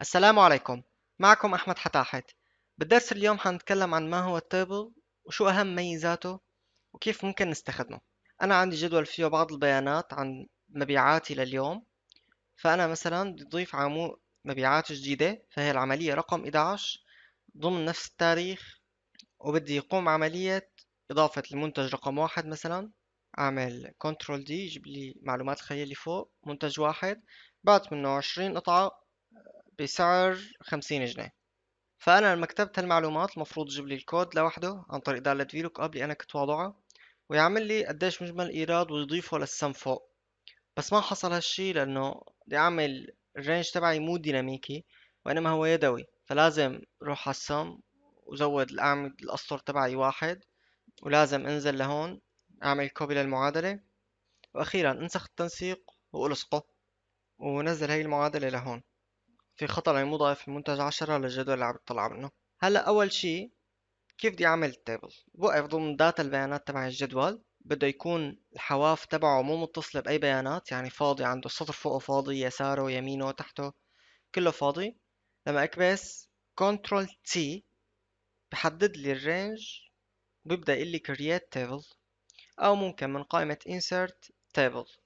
السلام عليكم معكم أحمد حتاحت بالدرس اليوم حنتكلم عن ما هو التابل وشو أهم ميزاته وكيف ممكن نستخدمه أنا عندي جدول فيه بعض البيانات عن مبيعاتي لليوم فأنا مثلا بدي أضيف عمود مبيعات جديدة فهي العملية رقم 11 ضمن نفس التاريخ وبدي يقوم عملية إضافة المنتج رقم واحد مثلا أعمل Ctrl دي يجيب لي معلومات الخلية اللي فوق منتج واحد بعت منه عشرين قطعة بسعر خمسين جنيه فأنا لما كتبت هالمعلومات المفروض يجيب لي الكود لوحده عن طريق دالة فيلوك لوك اللي انا كنت واضعه ويعمل لي قديش مجمل الإيراد ويضيفه للسم فوق بس ما حصل هالشي لأنه بدي أعمل الرينج تبعي مو ديناميكي وإنما هو يدوي فلازم روح على السم وزود الاعمد الأسطر تبعي واحد ولازم انزل لهون أعمل كوبي للمعادلة وأخيرا انسخ التنسيق وألصقه ونزل هاي المعادلة لهون في خطأ لم يعني مو ضايف المنتج عشرة للجدول اللي عم تطلع منه هلا أول شي كيف بدي أعمل التيبل؟ بوقف ضمن داتا البيانات تبع الجدول بده يكون الحواف تبعه مو متصلة بأي بيانات يعني فاضي عنده السطر فوقه فاضي يساره يمينه تحته كله فاضي لما أكبس كنترول تي بحدد لي الرينج بيبدأ يقول لي create table أو ممكن من قائمة insert table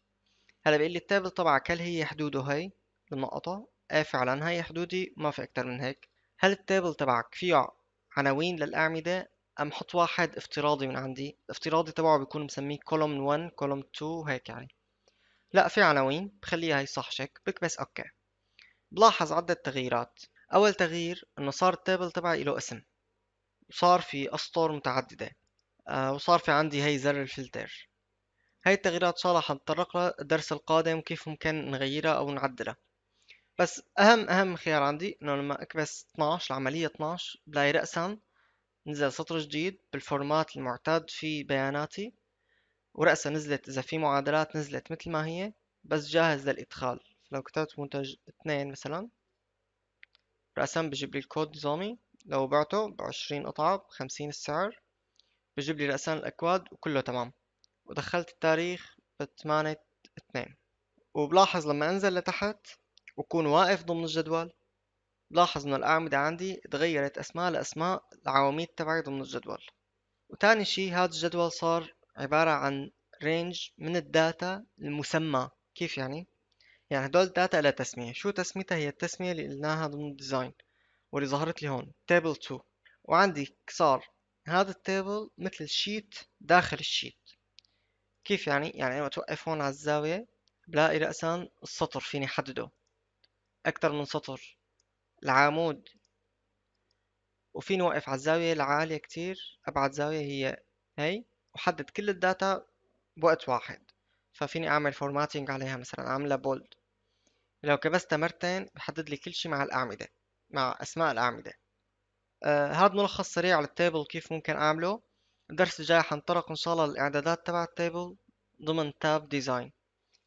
هلا بيقول لي التابل تبعك هل هي حدوده هي النقطة آه فعلا هي حدودي ما في أكتر من هيك هل التابل تبعك فيه عناوين للأعمدة أم حط واحد افتراضي من عندي الافتراضي تبعه بيكون مسميه column 1 column 2 هيك يعني لا في عناوين بخليها هي صح شك بكبس اوكي بلاحظ عدة تغييرات أول تغيير إنه صار التابل تبعي له اسم وصار في أسطر متعددة آه وصار في عندي هي زر الفلتر هاي التغييرات إن شاء الله حنتطرق لها الدرس القادم كيف ممكن نغيرها أو نعدلها بس اهم اهم خيار عندي انه لما اكبس 12 العملية 12 بلاقي رأسا نزل سطر جديد بالفورمات المعتاد في بياناتي ورأسا نزلت اذا في معادلات نزلت مثل ما هي بس جاهز للادخال لو كتبت منتج اثنين مثلا رأسا بجيب لي الكود نظامي لو بعته ب 20 قطعة ب 50 السعر بجيب لي رأسا الأكواد وكله تمام ودخلت التاريخ ب 8 2 وبلاحظ لما أنزل لتحت وكون واقف ضمن الجدول بلاحظ إنه الأعمدة عندي تغيرت أسماء لأسماء العواميد تبعي ضمن الجدول وتاني شي هذا الجدول صار عبارة عن رينج من الداتا المسمى كيف يعني؟ يعني هدول الداتا لها تسمية شو تسميتها هي التسمية اللي قلناها ضمن الديزاين واللي ظهرت لي هون تابل 2 وعندي صار هذا التابل مثل الشيت داخل الشيت كيف يعني؟ يعني وقت توقف هون على الزاوية بلاقي رأسا السطر فيني حدده أكتر من سطر العمود وفي نوقف على الزاوية العالية كتير أبعد زاوية هي هي وحدد كل الداتا بوقت واحد ففيني أعمل فورماتينج عليها مثلا أعملها بولد لو كبستها مرتين بحدد لي كل شي مع الأعمدة مع أسماء الأعمدة آه هذا ملخص سريع على التابل كيف ممكن أعمله الدرس الجاي حنطرق إن شاء الله الإعدادات تبع التابل ضمن تاب ديزاين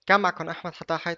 كان معكم أحمد حتاحت